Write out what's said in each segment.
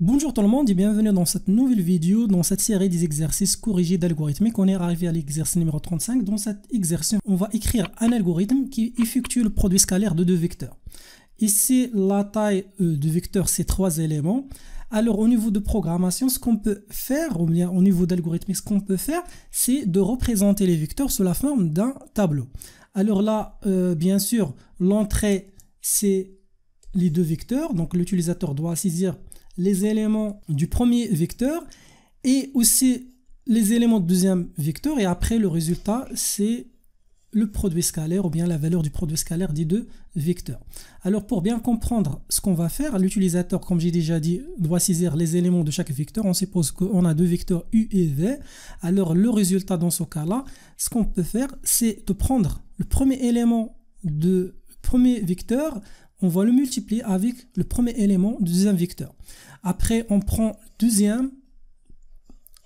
Bonjour tout le monde et bienvenue dans cette nouvelle vidéo, dans cette série des exercices corrigés d'algorithmique. On est arrivé à l'exercice numéro 35. Dans cet exercice, on va écrire un algorithme qui effectue le produit scalaire de deux vecteurs. Ici, la taille e du vecteur, c'est trois éléments. Alors, au niveau de programmation, ce qu'on peut faire, ou bien au niveau d'algorithmique, ce qu'on peut faire, c'est de représenter les vecteurs sous la forme d'un tableau. Alors là, euh, bien sûr, l'entrée, c'est les deux vecteurs. Donc, l'utilisateur doit saisir les éléments du premier vecteur et aussi les éléments du deuxième vecteur. Et après, le résultat, c'est le produit scalaire ou bien la valeur du produit scalaire des deux vecteurs. Alors pour bien comprendre ce qu'on va faire, l'utilisateur, comme j'ai déjà dit, doit saisir les éléments de chaque vecteur. On suppose qu'on a deux vecteurs U et V. Alors le résultat dans ce cas-là, ce qu'on peut faire, c'est de prendre le premier élément de premier vecteur on va le multiplier avec le premier élément du deuxième vecteur. Après, on prend le deuxième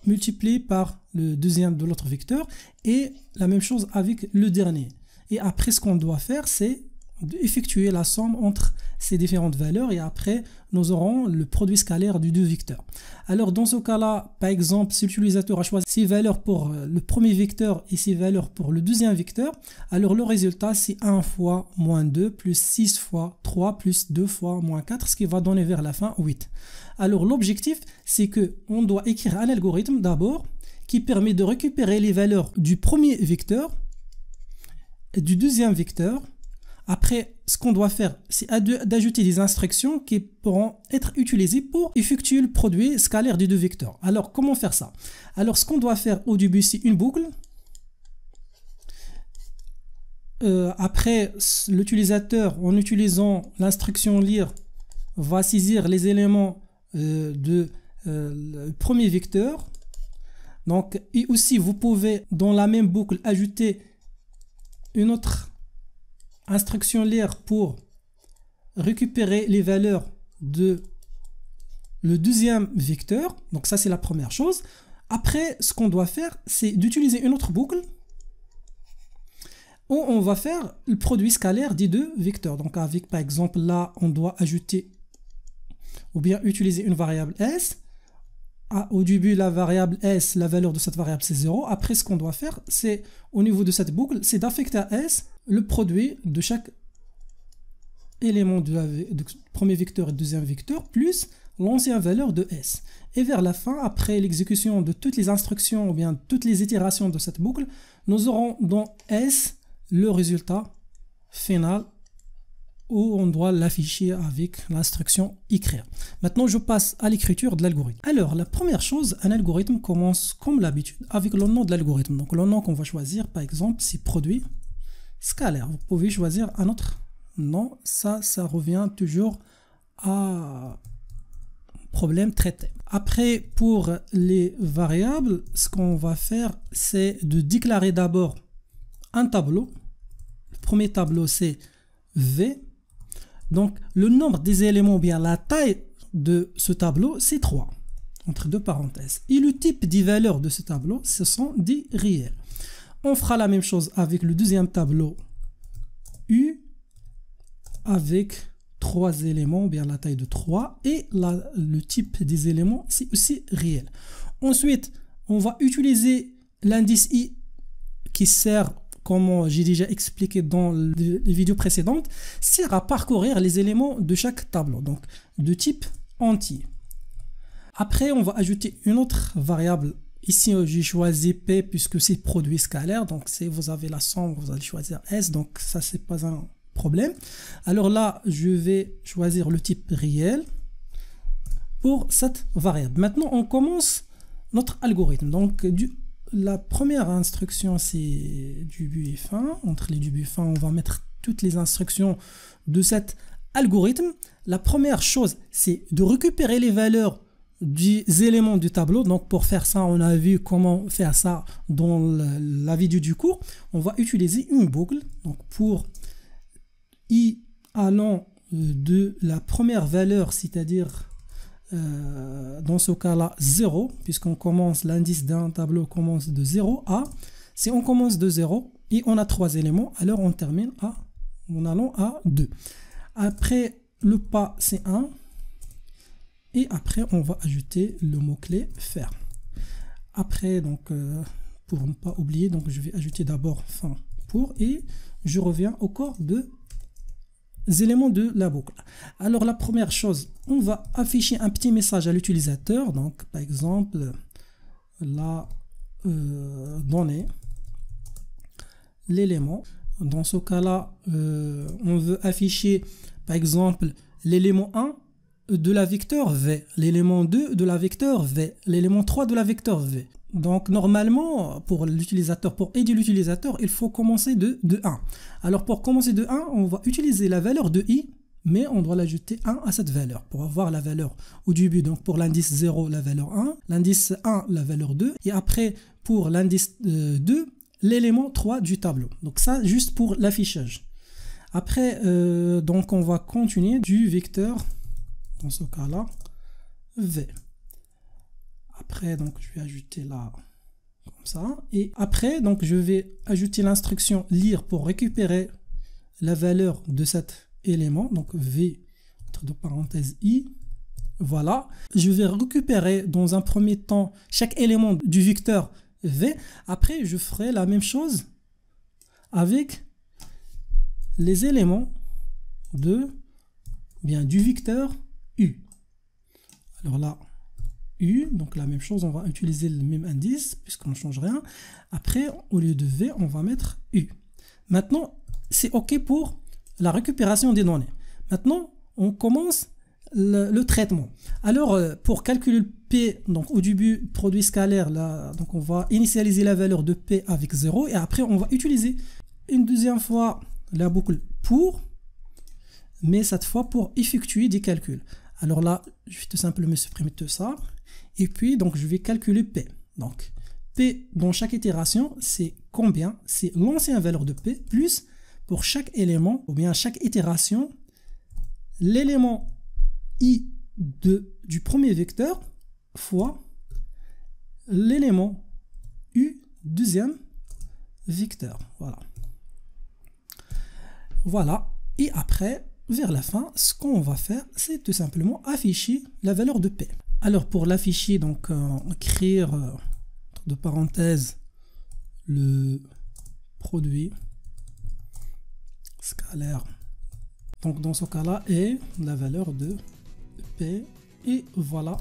multiplié par le deuxième de l'autre vecteur et la même chose avec le dernier. Et après, ce qu'on doit faire, c'est effectuer la somme entre ces différentes valeurs et après nous aurons le produit scalaire du deux vecteurs. Alors dans ce cas-là, par exemple, si l'utilisateur a choisi ces valeurs pour euh, le premier vecteur et ces valeurs pour le deuxième vecteur, alors le résultat c'est 1 fois moins 2 plus 6 fois 3 plus 2 fois moins 4, ce qui va donner vers la fin 8. Alors l'objectif c'est que on doit écrire un algorithme d'abord qui permet de récupérer les valeurs du premier vecteur, du deuxième vecteur après, ce qu'on doit faire, c'est d'ajouter des instructions qui pourront être utilisées pour effectuer le produit scalaire des deux vecteurs. Alors, comment faire ça Alors, ce qu'on doit faire au début, c'est une boucle. Euh, après, l'utilisateur, en utilisant l'instruction lire, va saisir les éléments euh, du euh, premier vecteur. Donc, et aussi, vous pouvez, dans la même boucle, ajouter une autre instruction lire pour récupérer les valeurs de le deuxième vecteur. Donc ça, c'est la première chose. Après, ce qu'on doit faire, c'est d'utiliser une autre boucle où on va faire le produit scalaire des deux vecteurs. Donc avec, par exemple, là, on doit ajouter ou bien utiliser une variable s ah, au début la variable S, la valeur de cette variable c'est 0. Après ce qu'on doit faire, c'est au niveau de cette boucle, c'est d'affecter à S le produit de chaque élément du premier vecteur et deuxième vecteur plus l'ancienne valeur de S. Et vers la fin, après l'exécution de toutes les instructions ou bien toutes les itérations de cette boucle, nous aurons dans S le résultat final où on doit l'afficher avec l'instruction écrire. Maintenant, je passe à l'écriture de l'algorithme. Alors, la première chose, un algorithme commence comme l'habitude avec le nom de l'algorithme. Donc, le nom qu'on va choisir, par exemple, c'est produit scalaire. Vous pouvez choisir un autre nom. Ça, ça revient toujours à problème traité. Après, pour les variables, ce qu'on va faire, c'est de déclarer d'abord un tableau. Le premier tableau, c'est V donc, le nombre des éléments, bien la taille de ce tableau, c'est 3, entre deux parenthèses. Et le type des valeurs de ce tableau, ce sont des réels. On fera la même chose avec le deuxième tableau U, avec trois éléments, bien la taille de 3, et le type des éléments, c'est aussi réel. Ensuite, on va utiliser l'indice I qui sert comme j'ai déjà expliqué dans les vidéos précédentes, sert à parcourir les éléments de chaque tableau, donc de type entier. Après, on va ajouter une autre variable. Ici, j'ai choisi P puisque c'est produit scalaire. Donc, si vous avez la somme, vous allez choisir S. Donc, ça, c'est pas un problème. Alors là, je vais choisir le type réel pour cette variable. Maintenant, on commence notre algorithme. Donc, du la première instruction, c'est du but et fin. Entre les début et fin, on va mettre toutes les instructions de cet algorithme. La première chose, c'est de récupérer les valeurs des éléments du tableau. Donc pour faire ça, on a vu comment faire ça dans la vidéo du cours. On va utiliser une boucle. Donc pour i allant de la première valeur, c'est-à-dire euh, dans ce cas-là, 0, puisqu'on commence, l'indice d'un tableau commence de 0 à, si on commence de 0 et on a trois éléments, alors on termine à, en allant à 2. Après, le pas, c'est 1. Et après, on va ajouter le mot-clé faire. Après, donc, euh, pour ne pas oublier, donc je vais ajouter d'abord fin pour et je reviens au corps de éléments de la boucle. Alors la première chose, on va afficher un petit message à l'utilisateur. Donc par exemple, la euh, donnée, l'élément. Dans ce cas-là, euh, on veut afficher par exemple l'élément 1 de la vecteur V, l'élément 2 de la vecteur V, l'élément 3 de la vecteur V. Donc normalement, pour l'utilisateur, pour aider l'utilisateur, il faut commencer de, 1. Alors pour commencer de 1, on va utiliser la valeur de i, mais on doit l'ajouter 1 à cette valeur pour avoir la valeur au début. Donc pour l'indice 0, la valeur 1, l'indice 1, la valeur 2, et après pour l'indice 2, euh, l'élément 3 du tableau. Donc ça, juste pour l'affichage. Après, euh, donc on va continuer du vecteur, dans ce cas-là, v. Après, donc, je vais ajouter là, comme ça. Et après, donc, je vais ajouter l'instruction lire pour récupérer la valeur de cet élément, donc V entre parenthèses I. Voilà, je vais récupérer dans un premier temps chaque élément du vecteur V. Après, je ferai la même chose avec les éléments de bien du vecteur U. Alors là, donc la même chose, on va utiliser le même indice puisqu'on ne change rien. Après, au lieu de V, on va mettre U. Maintenant, c'est OK pour la récupération des données. Maintenant, on commence le, traitement. Alors, euh, pour calculer le P, donc au début, produit scalaire, là, donc on va initialiser la valeur de P avec 0 et après, on va utiliser une deuxième fois la boucle pour, mais cette fois pour effectuer des calculs. Alors là, je vais tout simplement supprimer tout ça. Et puis, donc, je vais calculer P. Donc, P dans chaque itération, c'est combien C'est l'ancienne valeur de P plus pour chaque élément, ou bien chaque itération, l'élément I de, du premier vecteur fois l'élément U deuxième vecteur. Voilà. Voilà. Et après, vers la fin, ce qu'on va faire, c'est tout simplement afficher la valeur de P. Alors pour l'afficher, donc de euh, euh, entre parenthèses le produit scalaire. Donc dans ce cas-là est la valeur de P et voilà.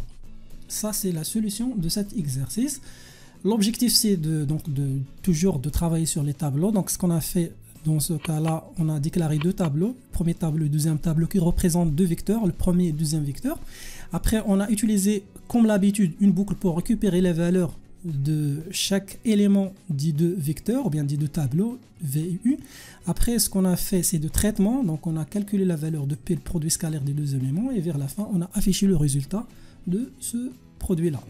Ça c'est la solution de cet exercice. L'objectif c'est de donc de toujours de travailler sur les tableaux. Donc ce qu'on a fait dans ce cas-là, on a déclaré deux tableaux, premier tableau et deuxième tableau qui représentent deux vecteurs, le premier et deuxième vecteur. Après, on a utilisé, comme l'habitude, une boucle pour récupérer les valeurs de chaque élément dit de vecteur ou bien dit de tableau VU. Après, ce qu'on a fait, c'est de traitement. Donc, on a calculé la valeur de P, le produit scalaire des deux éléments, et vers la fin, on a affiché le résultat de ce produit-là.